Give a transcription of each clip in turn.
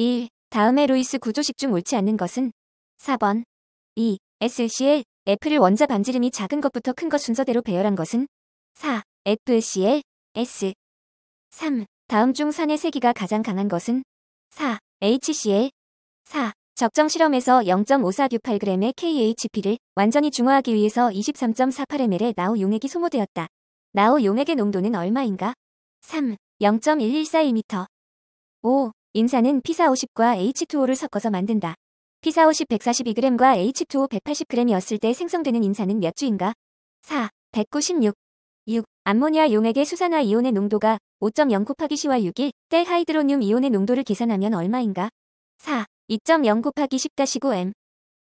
1. 다음에 루이스 구조식 중 옳지 않는 것은 4번 2. SCL, F를 원자 반지름이 작은 것부터 큰 것 순서대로 배열한 것은 4. FCL, S 3. 다음 중 산의 세기가 가장 강한 것은 4. HCl 4. 적정 실험에서 0.5468g의 KHP를 완전히 중화하기 위해서 23.48ml의 나우 용액이 소모되었다. 나우 용액의 농도는 얼마인가? 3. 0.1141m 5. 인산은 피사50과 H2O를 섞어서 만든다. 피사50 142g과 H2O 180g이었을 때 생성되는 인산은 몇 주인가? 4. 196. 6. 암모니아 용액의 수산화 이온의 농도가 5.0 곱하기 1 0월 6일 때 하이드로늄 이온의 농도를 계산하면 얼마인가? 4. 2.0 곱하기 10-9m.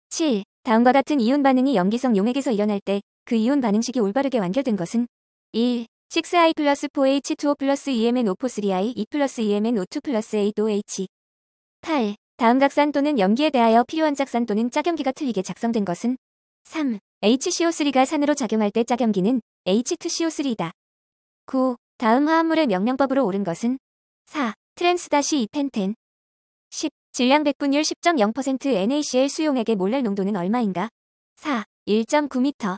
7. 다음과 같은 이온 반응이 염기성 용액에서 일어날 때 그 이온 반응식이 올바르게 완결된 것은 1. 6i 플러스 4H2O 플러스 EMN O4-3I 2 플러스 EMN O2 플러스 A2H 8. 다음 각산 또는 염기에 대하여 필요한 작산 또는 짝염기가 틀리게 작성된 것은 3. HCO3가 산으로 작용할 때 짝염기는 H2CO3이다. 9. 다음 화합물의 명령법으로 옳은 것은 4. 트랜스-2펜텐 10. 질량 백분율 10.0% NaCl 수용액의 몰랄 농도는 얼마인가? 4. 1.9m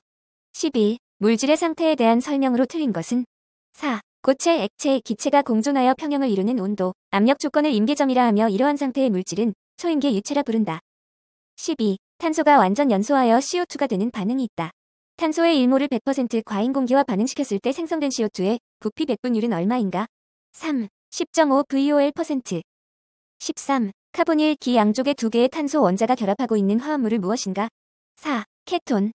11. 물질의 상태에 대한 설명으로 틀린 것은 4. 고체, 액체, 기체가 공존하여 평형을 이루는 온도, 압력 조건을 임계점이라 하며 이러한 상태의 물질은 초임계 유체라 부른다. 12. 탄소가 완전 연소하여 CO2가 되는 반응이 있다. 탄소의 일몰을100% 과잉 공기와 반응시켰을 때 생성된 CO2의 부피 백분율은 얼마인가? 3. 10.5 VOL%. 13. 카본일 기양쪽에두 개의 탄소 원자가 결합하고 있는 화합물을 무엇인가? 4. 케톤.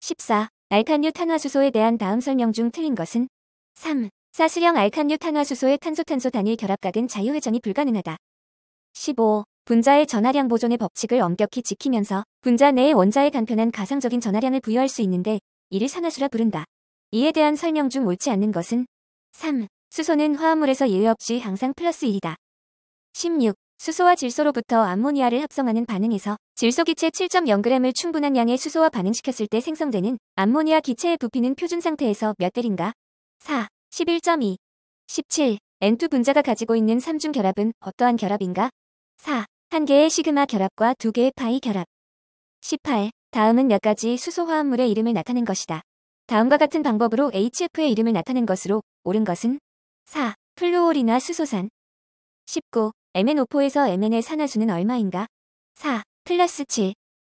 14. 알칸류 탄화수소에 대한 다음 설명 중 틀린 것은? 3. 사수형 알칸류 탄화수소의 탄소탄소 단일 결합각은 자유회전이 불가능하다. 15. 분자의 전하량 보존의 법칙을 엄격히 지키면서 분자 내의 원자에 간편한 가상적인 전하량을 부여할 수 있는데 이를 산화수라 부른다. 이에 대한 설명 중 옳지 않는 것은 3. 수소는 화합물에서 예외 없이 항상 플러스 1이다 16. 수소와 질소로부터 암모니아를 합성하는 반응에서 질소 기체 7.0g을 충분한 양의 수소와 반응시켰을 때 생성되는 암모니아 기체의 부피는 표준 상태에서 몇 대인가? 4. 11.2 17. N2 분자가 가지고 있는 3중 결합은 어떠한 결합인가? 4. 한 개의 시그마 결합과 두 개의 파이 결합. 18. 다음은 몇 가지 수소화합물의 이름을 나타낸 것이다. 다음과 같은 방법으로 HF의 이름을 나타낸 것으로 옳은 것은 4. 플루올이나 수소산 19. MnO4에서 Mn의 산화수는 얼마인가? 4. 플러스 7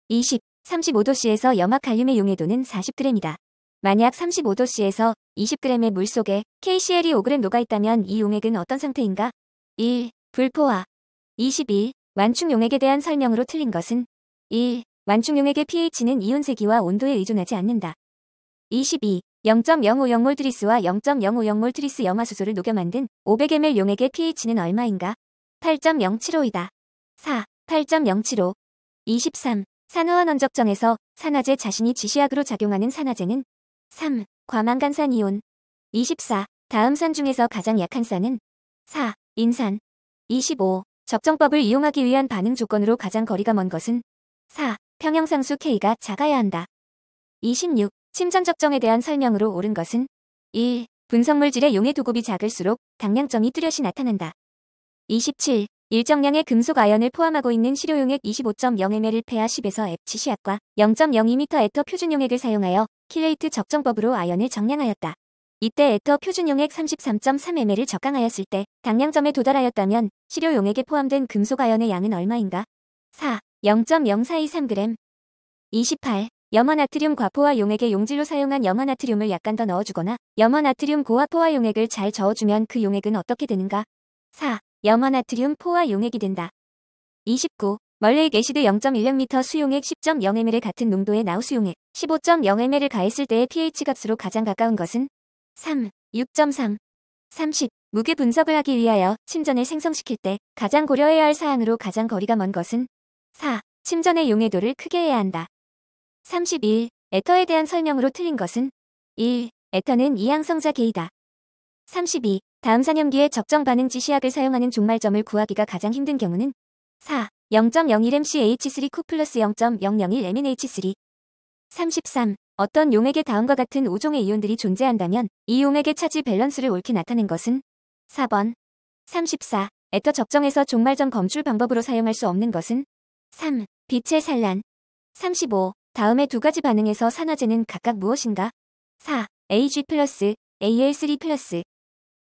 20. 35도씨에서 염화 칼륨의 용해도는 40g이다. 만약 35도씨에서 20g의 물 속에 KCl이 5g 녹아있다면 이 용액은 어떤 상태인가? 1. 불포화 21. 완충 용액에 대한 설명으로 틀린 것은 1. 완충 용액의 pH는 이온 세기와 온도에 의존하지 않는다. 22. 0.050몰 트리스와 0.050몰 트리스 염화수소를 녹여 만든 500ml 용액의 pH는 얼마인가? 8.075이다. 4. 8.075 23. 산화환언적정에서 산화제 자신이 지시약으로 작용하는 산화제는 3. 과망간산 이온 24. 다음 산 중에서 가장 약한 산은 4. 인산 25. 적정법을 이용하기 위한 반응 조건으로 가장 거리가 먼 것은 4. 평형상수 K가 작아야 한다. 26. 침전 적정에 대한 설명으로 옳은 것은 1. 분석물질의 용해 도급이 작을수록 당량점이 뚜렷이 나타난다. 27. 일정량의 금속 아연을 포함하고 있는 실효용액 25.0ml를 폐하 10에서 액치 시약과 0.02m 에터 표준용액을 사용하여 킬레이트 적정법으로 아연을 정량하였다. 이때 에터 표준용액 33.3ml을 적강하였을 때 당량점에 도달하였다면 실효용액에 포함된 금속 아연의 양은 얼마인가? 4. 0.0423g 28. 염화나트륨 과포화 용액의 용질로 사용한 염화나트륨을 약간 더 넣어주거나 염화나트륨 고화포화 용액을 잘 저어주면 그 용액은 어떻게 되는가? 4. 염화나트륨 포화 용액이 된다. 29. 멀레익 애시드 0.16m 수용액 10.0ml 같은 농도의 나우수용액 15.0ml을 가했을 때의 pH값으로 가장 가까운 것은 3, 6.3, 30. 무게 분석을 하기 위하여 침전을 생성시킬 때 가장 고려해야 할 사항으로 가장 거리가 먼 것은 4. 침전의 용해도를 크게 해야 한다. 31. 에터에 대한 설명으로 틀린 것은 1. 에터는 이항성자 계이다. 32. 다음 산염기에 적정 반응 지시약을 사용하는 종말점을 구하기가 가장 힘든 경우는 4. 0.01MCH3 쿠 플러스 0.001MNH3 33. 어떤 용액의 다음과 같은 5종의 이온들이 존재한다면 이 용액의 차지 밸런스를 옳게 나타낸 것은 4번 34. 에터 적정에서 종말점 검출 방법으로 사용할 수 없는 것은 3. 빛의 산란 35. 다음의 두 가지 반응에서 산화제는 각각 무엇인가? 4. AG 플러스, AL3 플러스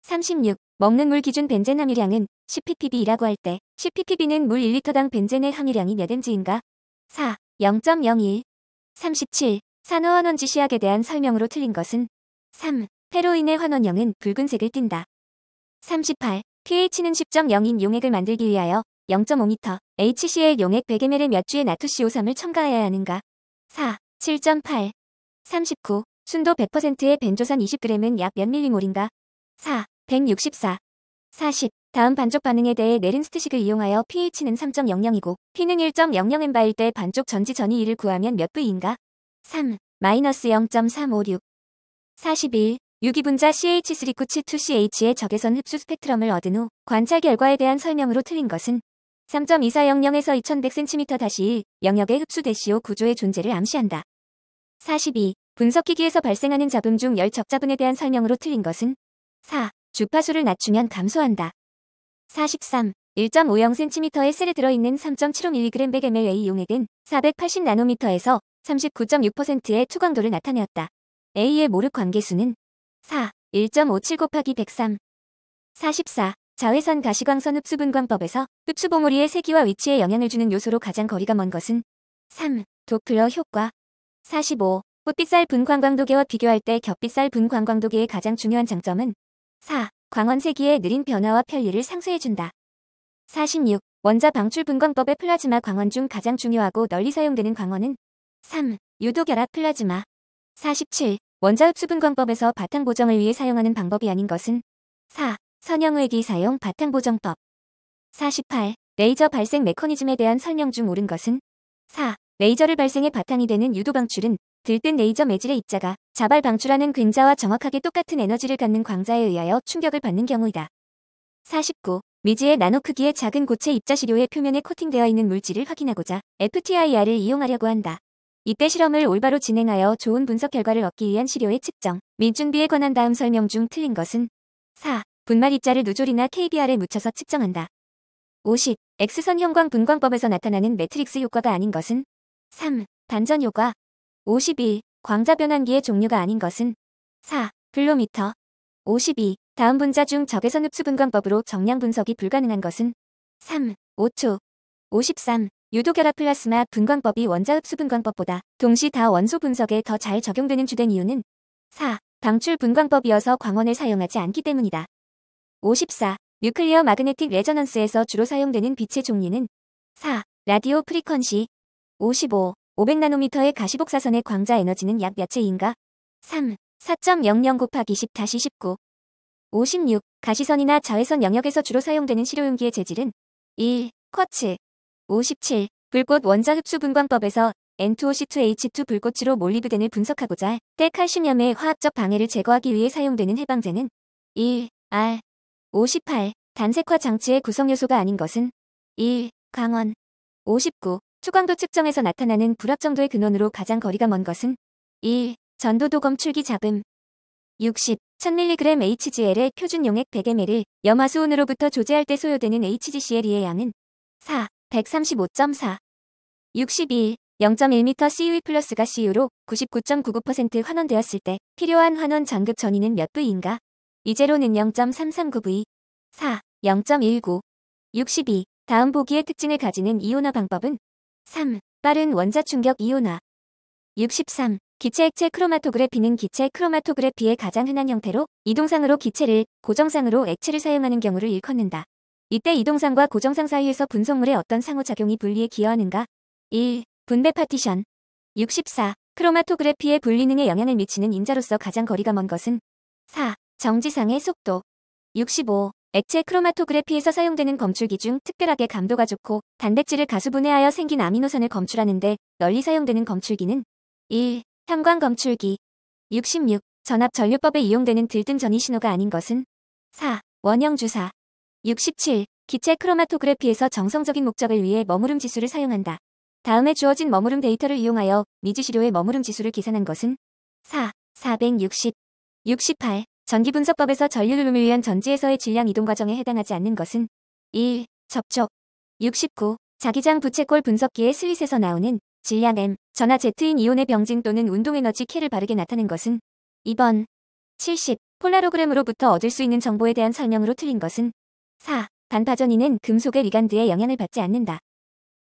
36. 먹는 물 기준 벤젠 함유량은 1 0 p p b 이라고할때1 0 p p b 는물 1리터당 벤젠의 함유량이 몇 엔지인가? 4. 0.01 37. 산화환원지 시약에 대한 설명으로 틀린 것은 3. 페로인의 환원형은 붉은색을 띈다. 38. pH는 10.0인 용액을 만들기 위하여 0.5m HCl 용액 100ml에 몇 주의 나트시오삼을 첨가해야 하는가? 4. 7.8 39. 순도 100%의 벤조산 20g은 약 몇 밀리몰인가? 4. 164. 40. 다음 반쪽 반응에 대해 네린스트식을 이용하여 pH는 3.00이고 p는 1.00m바일 때 반쪽 전지 전이 2를 구하면 몇 v인가? 3. 마이너스 0.356. 41. 유기분자 CH392CH의 적외선 흡수 스펙트럼을 얻은 후 관찰 결과에 대한 설명으로 틀린 것은 3.2400에서 2100cm-1 다시 영역의 흡수 대시오 구조의 존재를 암시한다. 42. 분석기기에서 발생하는 잡음 중 열적자분에 대한 설명으로 틀린 것은 4. 주파수를 낮추면 감소한다. 43. 1.50cm의 셀에 들어있는 3.75mg/ml의 용액은 4 8 0 n m 에서 39.6%의 투광도를 나타내었다. A의 모르 관계수는 4, 1.57 곱하기 103. 44. 자외선 가시광선 흡수분광법에서 흡수봉우리의 세기와 위치에 영향을 주는 요소로 가장 거리가 먼 것은 3. 도플러 효과 45. 꽃빛살 분광광도계와 비교할 때 겹빛살 분광광도계의 가장 중요한 장점은 4. 광원세기의 느린 변화와 편리를 상쇄해준다. 46. 원자 방출 분광법의 플라즈마 광원 중 가장 중요하고 널리 사용되는 광원은 3. 유도결합 플라즈마 47. 원자 흡수 분광법에서 바탕 보정을 위해 사용하는 방법이 아닌 것은 4. 선형외기 사용 바탕 보정법 48. 레이저 발생 메커니즘에 대한 설명 중 옳은 것은 4. 레이저를 발생해 바탕이 되는 유도 방출은 들뜬 레이저 매질의 입자가 자발 방출하는 근자와 정확하게 똑같은 에너지를 갖는 광자에 의하여 충격을 받는 경우이다. 49. 미지의 나노 크기의 작은 고체 입자 시료의 표면에 코팅되어 있는 물질을 확인하고자 FTIR을 이용하려고 한다. 이때 실험을 올바로 진행하여 좋은 분석 결과를 얻기 위한 시료의 측정, 민준비에 관한 다음 설명 중 틀린 것은 4. 분말 입자를 누졸이나 KBR에 묻혀서 측정한다. 50. X선 형광 분광법에서 나타나는 매트릭스 효과가 아닌 것은 3. 단전 효과 51. 광자 변환기의 종류가 아닌 것은 4. 플로미터 52. 다음 분자 중 적외선 흡수 분광법으로 정량 분석이 불가능한 것은 3. 5초 53. 유도결합 플라스마 분광법이 원자 흡수 분광법보다 동시 다 원소 분석에 더 잘 적용되는 주된 이유는 4. 방출 분광법이어서 광원을 사용하지 않기 때문이다. 54. 뉴클리어 마그네틱 레저넌스에서 주로 사용되는 빛의 종류는 4. 라디오 프리퀀시 55. 500나노미터의 가시복사선의 광자 에너지는 약몇 채인가? 3. 4.00 곱하기 10-19 다시 56. 가시선이나 자외선 영역에서 주로 사용되는 실효용기의 재질은 1. 쿼츠 57. 불꽃 원자 흡수 분광법에서 N2O C2H2 불꽃으로 몰리브덴을 분석하고자 할때 칼슘염의 화학적 방해를 제거하기 위해 사용되는 해방제는 1. R 58. 단색화 장치의 구성요소가 아닌 것은 1. 강원 59. 초광도 측정에서 나타나는 불확 정도의 근원으로 가장 거리가 먼 것은 1. 전도도검 출기 잡음 60. 1000mg HGL의 표준 용액 1 0 0 m l 염화수온으로부터 조제할 때 소요되는 HGCl의 양은 4. 135.4 62. 0.1m CU 플러스가 CU로 99.99% 환원되었을 때 필요한 환원 전급 전위는 몇부위인가 이제로는 0.339V 4. 0.19 62. 다음 보기의 특징을 가지는 이온화 방법은 3. 빠른 원자 충격 이온화 63. 기체 액체 크로마토그래피는 기체 크로마토그래피의 가장 흔한 형태로 이동상으로 기체를 고정상으로 액체를 사용하는 경우를 일컫는다. 이때 이동상과 고정상 사이에서 분석물의 어떤 상호작용이 분리에 기여하는가? 1. 분배 파티션 64. 크로마토그래피의 분리능에 영향을 미치는 인자로서 가장 거리가 먼 것은 4. 정지상의 속도 65. 액체 크로마토그래피에서 사용되는 검출기 중 특별하게 감도가 좋고 단백질을 가수분해하여 생긴 아미노산을 검출하는데 널리 사용되는 검출기는 1. 형광 검출기 66. 전압 전류법에 이용되는 들뜬 전이 신호가 아닌 것은 4. 원형 주사 67. 기체 크로마토그래피에서 정성적인 목적을 위해 머무름 지수를 사용한다. 다음에 주어진 머무름 데이터를 이용하여 미지시료의 머무름 지수를 계산한 것은 4. 460 68 전기분석법에서 전류를름을 위한 전지에서의 질량 이동 과정에 해당하지 않는 것은 1. 접촉 69. 자기장 부채꼴 분석기의 스윗에서 나오는 질량 M, 전하 Z인 이온의 병진 또는 운동에너지 K를 바르게 나타낸 것은 2번 70. 폴라로그램으로부터 얻을 수 있는 정보에 대한 설명으로 틀린 것은 4. 반파전이는 금속의 위관드에 영향을 받지 않는다.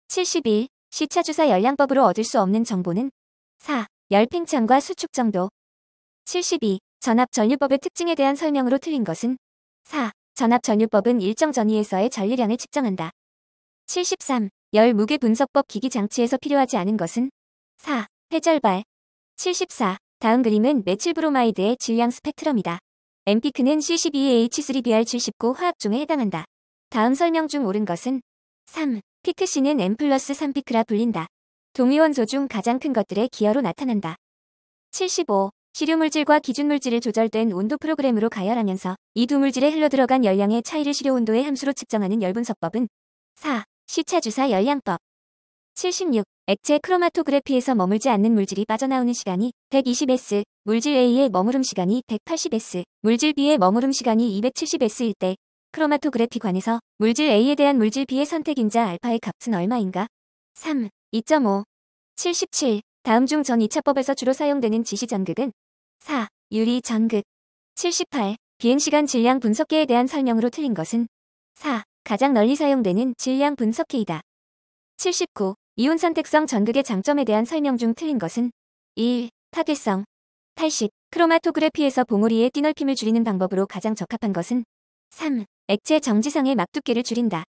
71. 시차주사 열량법으로 얻을 수 없는 정보는 4. 열팽창과 수축 정도 72. 전압전류법의 특징에 대한 설명으로 틀린 것은 4. 전압전류법은 일정 전위에서의 전류량을 측정한다. 73. 열 무게 분석법 기기 장치에서 필요하지 않은 것은 4. 회절발 74. 다음 그림은 메칠브로마이드의 질량 스펙트럼이다. m p 크는 C12H3Br79 화학종에 해당한다. 다음 설명 중 옳은 것은 3. 피크 C는 M 플러스 3피크라 불린다. 동위원소 중 가장 큰 것들의 기여로 나타난다. 75. 시료물질과 기준물질을 조절된 온도 프로그램으로 가열하면서 이 두 물질에 흘러들어간 열량의 차이를 시료온도의 함수로 측정하는 열분석법은 4. 시차주사 열량법 76. 액체 크로마토그래피에서 머물지 않는 물질이 빠져나오는 시간이 120S, 물질 A의 머무름 시간이 180S, 물질 B의 머무름 시간이 270S일 때 크로마토그래피관에서 물질 A에 대한 물질 B의 선택인자 알파의 값은 얼마인가? 3. 2.5. 77. 다음 중 전 2차법에서 주로 사용되는 지시전극은 4. 유리 전극 78. 비행시간 질량 분석계에 대한 설명으로 틀린 것은 4. 가장 널리 사용되는 질량 분석계이다. 79. 이온 선택성 전극의 장점에 대한 설명 중 틀린 것은 1. 파괴성 80. 크로마토그래피에서 봉우리의 띠넓힘을 줄이는 방법으로 가장 적합한 것은 3. 액체 정지상의 막두께를 줄인다.